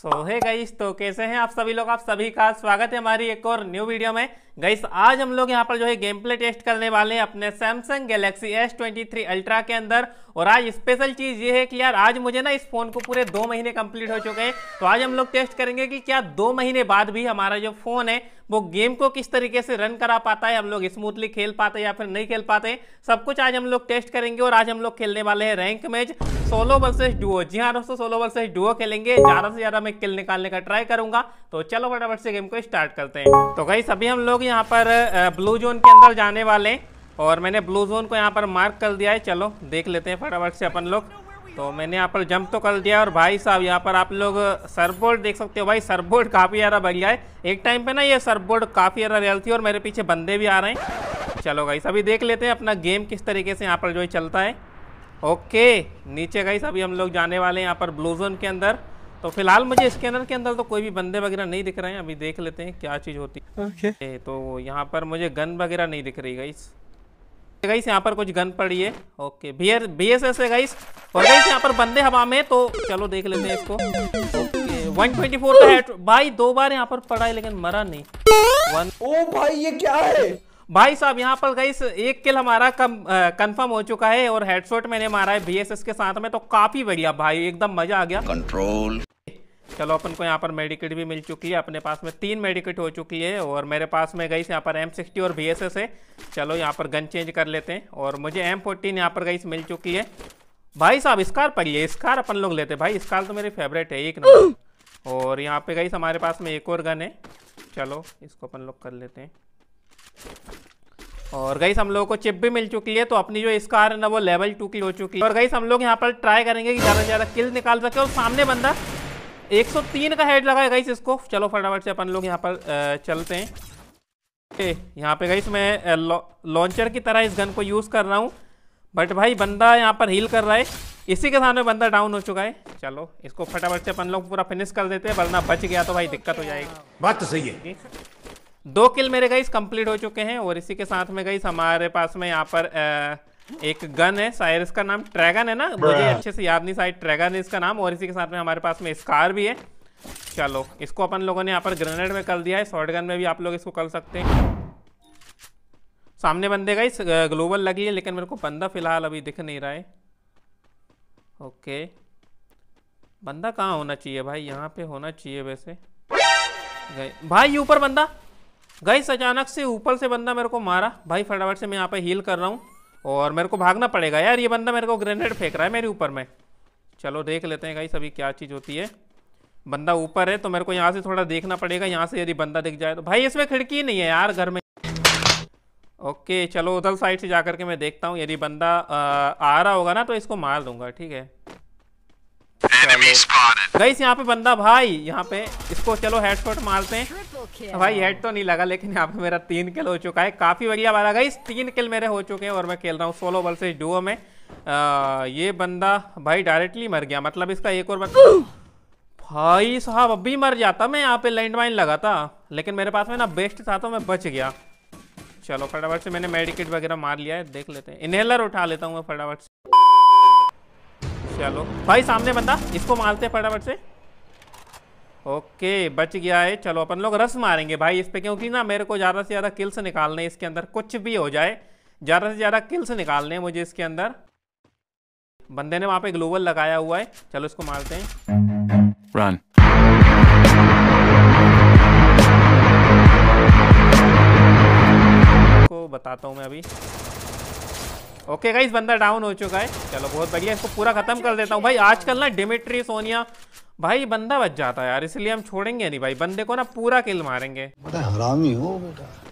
सो so, हे तो कैसे हैं आप सभी लोग आप सभी का स्वागत है हमारी एक और न्यू वीडियो में गईस आज हम लोग यहाँ पर जो है गेम प्ले टेस्ट करने वाले हैं अपने Samsung Galaxy S twenty three Ultra के अंदर और आज स्पेशल चीज़ ये है कि यार आज मुझे ना इस फ़ोन को पूरे दो महीने कंप्लीट हो चुके हैं तो आज हम लोग टेस्ट करेंगे कि क्या दो महीने बाद भी हमारा जो फ़ोन है वो गेम को किस तरीके से रन करा पाता है हम लोग स्मूथली खेल पाते हैं या फिर नहीं खेल पाते सब कुछ आज हम लोग टेस्ट करेंगे और आज हम लोग खेलने वाले हैं rank match solo versus duo जी हाँ दोस्तों सोलो वर्सेस डुओ खेलेंगे ज़्यादा से ज़्यादा मैं किल निकालने का ट्राई करूंगा तो चलो फटाफट से गेम को स्टार्ट करते हैं तो कहीं सभी हम लोग यहाँ पर ब्लू जोन के अंदर जाने वाले हैं और मैंने ब्लू जोन को यहाँ पर मार्क कर दिया है चलो देख लेते हैं फटाफट से अपन लोग तो मैंने यहाँ पर जंप तो कर दिया और भाई साहब यहाँ पर आप लोग सरबोर्ड uh, देख सकते हो भाई सरबोर्ड काफ़ी ज़्यादा बढ़िया है एक टाइम पे ना ये सरबोर्ड काफ़ी ज़्यादा रियल थी और मेरे पीछे बंदे भी आ रहे हैं चलो गाइस अभी देख लेते हैं अपना गेम किस तरीके से यहाँ पर जो है चलता है ओके नीचे गाइस अभी हम लोग जाने वाले हैं यहाँ पर ब्लू जोन के अंदर तो फिलहाल मुझे स्कैनर के अंदर तो कोई भी बंदे वगैरह नहीं दिख रहे हैं अभी देख लेते हैं क्या चीज़ होती है okay. तो यहाँ पर मुझे गन वगैरह नहीं दिख रही गाइस गाइस यहाँ पर कुछ गन पड़ी है ओके बियर बी एस एस है गाइस और गाइस यहाँ पर बंदे हवा में तो चलो देख लेते हैं इसको ओके 124 का हेड भाई दो बार यहाँ पर पड़ा है लेकिन मरा नहीं वन ओ भाई ये क्या है भाई साहब यहाँ पर गाइस एक किल हमारा कम कंफर्म हो चुका है और हेडशॉट मैंने मारा है बीएसएस के साथ में तो काफी बढ़िया भाई एकदम मजा आ गया कंट्रोल चलो अपन को यहाँ पर मेडिकेट भी मिल चुकी है अपने पास में तीन मेडिकेट हो चुकी है और मेरे पास में गई यहाँ पर एम सिक्सटी और बी एस एस है चलो यहाँ पर गन चेंज कर लेते हैं और मुझे एम फोर्टीन यहाँ पर गई मिल चुकी है भाई साहब स्कार पड़ी है स्कार अपन लोग लेते हैं भाई स्कार तो मेरी फेवरेट है एक नंबर और यहाँ पे गई हमारे पास में एक और गन है चलो इसको अपन लोग कर लेते हैं और गई हम लोगों को चिप भी मिल चुकी है तो अपनी जो स्कार है ना वो लेवल टू की हो चुकी है और गई हम लोग यहाँ पर ट्राई करेंगे कि ज़्यादा से ज़्यादा किल निकाल सके और सामने बंदा 103 का हेड लगा है इसको चलो फटाफट से अपन लोग यहाँ पर चलते हैं यहाँ पे गई मैं लॉन्चर की तरह इस गन को यूज़ कर रहा हूँ बट भाई बंदा यहाँ पर हील कर रहा है इसी के सामने बंदा डाउन हो चुका है चलो इसको फटाफट से अपन लोग पूरा फिनिश कर देते हैं वरना बच गया तो भाई दिक्कत हो जाएगी बात तो सही है दो किल मेरे गई कंप्लीट हो चुके हैं और इसी के साथ में गई हमारे पास में यहाँ पर आ, एक गन है शायद इसका नाम ट्रैगन है ना मुझे अच्छे से याद नहीं शायद ट्रैगन है इसका नाम और इसी के साथ में हमारे पास में स्कार भी है चलो इसको अपन लोगों ने यहाँ पर ग्रेनेड में कर दिया है शॉर्ट गन में भी आप लोग इसको कर सकते हैं सामने बंदे का इस ग्लोबल लगी है लेकिन मेरे को बंदा फिलहाल अभी दिख नहीं रहा है ओके बंदा कहाँ होना चाहिए भाई यहाँ पे होना चाहिए वैसे गए भाई ऊपर बंदा गई अचानक से ऊपर से बंदा मेरे को मारा भाई फटाफट से मैं यहाँ पे हील कर रहा हूँ और मेरे को भागना पड़ेगा यार ये बंदा मेरे को ग्रेनेड फेंक रहा है मेरे ऊपर में चलो देख लेते हैं भाई सभी क्या चीज़ होती है बंदा ऊपर है तो मेरे को यहाँ से थोड़ा देखना पड़ेगा यहाँ से यदि बंदा दिख जाए तो भाई इसमें खिड़की नहीं है यार घर में ओके चलो उधर साइड से जा करके मैं देखता हूँ यदि बंदा आ, आ रहा होगा ना तो इसको मार दूंगा ठीक है गाइस यहाँ पे बंदा भाई यहाँ पे इसको चलो हेडशॉट मारते हैं भाई हेड तो नहीं लगा लेकिन यहाँ पे मेरा तीन किल हो चुका है काफी बढ़िया वाला गाइस तीन किल मेरे हो चुके हैं और मैं खेल रहा हूँ सोलो बल से डुओ में आ, ये बंदा भाई डायरेक्टली मर गया मतलब इसका एक और बंदा भाई साहब अभी मर जाता मैं यहाँ पे लैंड माइन लगा था लेकिन मेरे पास में ना बेस्ट था तो मैं बच गया चलो फटाफट से मैंने मेडिकेट वगैरह मार लिया है देख लेते हैं इनहेलर उठा लेता हूँ मैं फटाफट से चलो भाई सामने बंदा इसको मारते हैं फटाफट से ओके बच गया है चलो अपन लोग रस मारेंगे भाई इस पे क्योंकि ना मेरे को ज़्यादा से ज़्यादा किल्स निकालने इसके अंदर कुछ भी हो जाए ज़्यादा से ज़्यादा किल्स निकालने हैं मुझे इसके अंदर बंदे ने वहाँ पे ग्लोबल लगाया हुआ है चलो इसको मारते हैं Run. को बताता हूँ मैं अभी ओके गाइस बंदा डाउन हो चुका है चलो बहुत बढ़िया इसको पूरा खत्म कर देता हूँ भाई आजकल ना डिमिट्री सोनिया भाई बंदा बच जाता है यार इसलिए हम छोड़ेंगे नहीं भाई बंदे को ना पूरा किल मारेंगे हरामी हो बेटा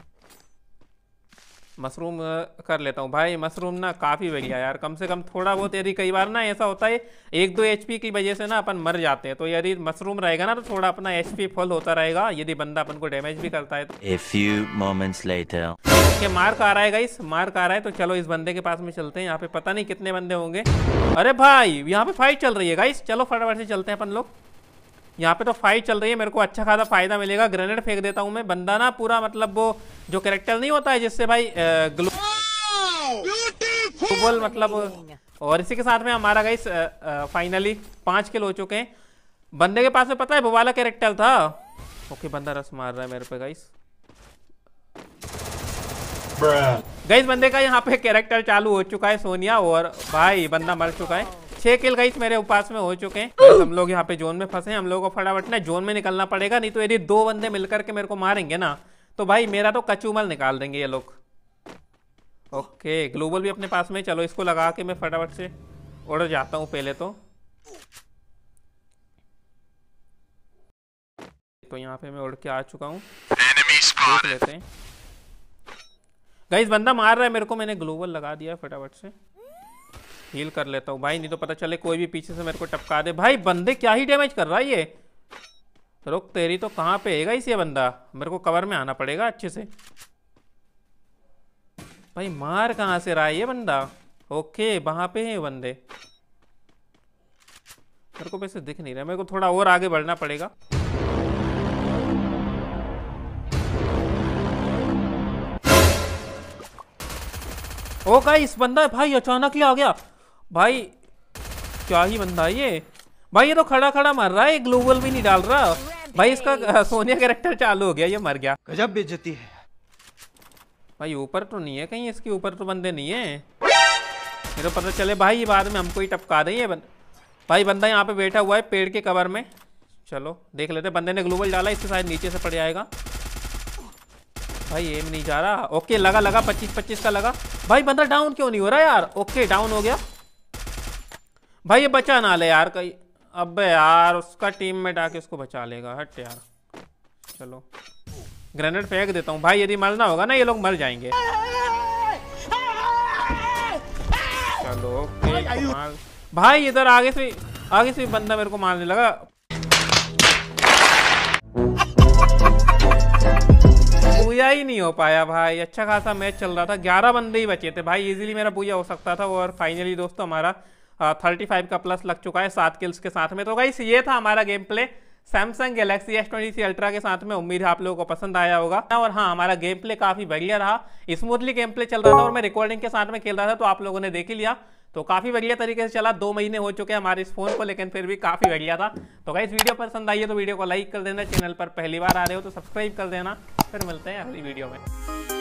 मशरूम कर लेता हूँ भाई मशरूम ना काफ़ी बढ़िया यार कम से कम थोड़ा बहुत यदि कई बार ना ऐसा होता है एक दो एच की वजह से ना अपन मर जाते हैं तो यदि मशरूम रहेगा ना तो थोड़ा अपना एच फुल होता रहेगा यदि बंदा अपन को डैमेज भी करता है तो a few moments later okay mark आ रहा है इस मार्क आ रहा है तो चलो इस बंदे के पास में चलते हैं यहाँ पे पता नहीं कितने बंदे होंगे अरे भाई यहाँ पे फाइट चल रही है गाइस चलो फटाफट से चलते हैं अपन लोग यहाँ पे तो फाइट चल रही है मेरे को अच्छा खासा फायदा मिलेगा ग्रेनेड फेंक देता हूँ मैं बंदा ना पूरा मतलब वो जो करेक्टर नहीं होता है जिससे भाई ग्लो फुटबॉल मतलब और इसी के साथ में हमारा गाइस फाइनली पांच किल हो चुके हैं बंदे के पास में पता है वो वाला कैरेक्टर था ओके बंदा रस मार रहा है मेरे पे गाइस गाइस बंदे का यहाँ पे कैरेक्टर चालू हो चुका है सोनिया और भाई बंदा मर चुका है छह किल गाइस मेरे उपास में हो चुके हैं हम लोग यहाँ पे जोन में फंसे हैं हम लोगों को फटाफट ना जोन में निकलना पड़ेगा नहीं तो यदि दो बंदे मिलकर के मेरे को मारेंगे ना तो भाई मेरा तो कचूमल निकाल देंगे ये लोग ओके ग्लोबल भी अपने पास में चलो इसको लगा के मैं फटाफट से उड़ जाता हूँ पहले तो तो यहाँ पे मैं उड़ के आ चुका हूँ देख लेते हैं गाइस बंदा मार रहा है मेरे को मैंने ग्लोबल लगा दिया फटाफट से हील कर लेता हूँ भाई नहीं तो पता चले कोई भी पीछे से मेरे को टपका दे भाई बंदे क्या ही डैमेज कर रहा है ये रुक तेरी तो कहाँ पे है इस ये बंदा मेरे को कवर में आना पड़ेगा अच्छे से भाई मार कहाँ से रहा है ये बंदा ओके वहाँ पे है बंदे मेरे को वैसे दिख नहीं रहा मेरे को थोड़ा और आगे बढ़ना पड़ेगा ओ गाइस बंदा भाई अचानक ही आ गया भाई क्या ही बंदा ये भाई ये तो खड़ा खड़ा मर रहा है ग्लोबल भी नहीं डाल रहा भाई इसका सोनिया कैरेक्टर चालू हो गया ये मर गया गजब बेचती है भाई ऊपर तो नहीं है कहीं इसके ऊपर तो बंदे नहीं है तो पता चले भाई ये बाद में हमको ही टपका दें ये बन... भाई बंदा यहाँ पे बैठा हुआ है पेड़ के कवर में चलो देख लेते बंदे ने ग्लोबल डाला इससे शायद नीचे से पड़ जाएगा भाई एम नहीं जा रहा ओके लगा लगा पच्चीस पच्चीस का लगा भाई बंदा डाउन क्यों नहीं हो रहा यार ओके डाउन हो गया भाई ये बचा ना ले यार कहीं अबे यार उसका टीम में डाके उसको बचा लेगा हट यार चलो ग्रेनेड फेंक देता हूँ भाई यदि मरना होगा ना ये लोग मर जाएंगे चलो भाई इधर आगे से आगे से बंदा मेरे को मारने लगा बुया ही नहीं हो पाया भाई अच्छा खासा मैच चल रहा था ग्यारह बंदे ही बचे थे भाई इजीली मेरा बुया हो सकता था और फाइनली दोस्तों हमारा थर्टी हाँ, फाइव का प्लस लग चुका है सात किल्स के साथ में तो गाइस ये था हमारा game play Samsung Galaxy S twenty C Ultra के साथ में उम्मीद है आप लोगों को पसंद आया होगा और हाँ हमारा गेम प्ले काफ़ी बढ़िया रहा स्मूथली गेम प्ले चल रहा था और मैं रिकॉर्डिंग के साथ में खेल रहा था तो आप लोगों ने देख ही लिया तो काफ़ी बढ़िया तरीके से चला दो महीने हो चुके हैं हमारे इस फोन को लेकिन फिर भी काफ़ी बढ़िया था तो गाइस वीडियो पसंद आई है तो वीडियो को लाइक कर देना चैनल पर पहली बार आ रहे हो तो सब्सक्राइब कर देना फिर मिलते हैं अगली वीडियो में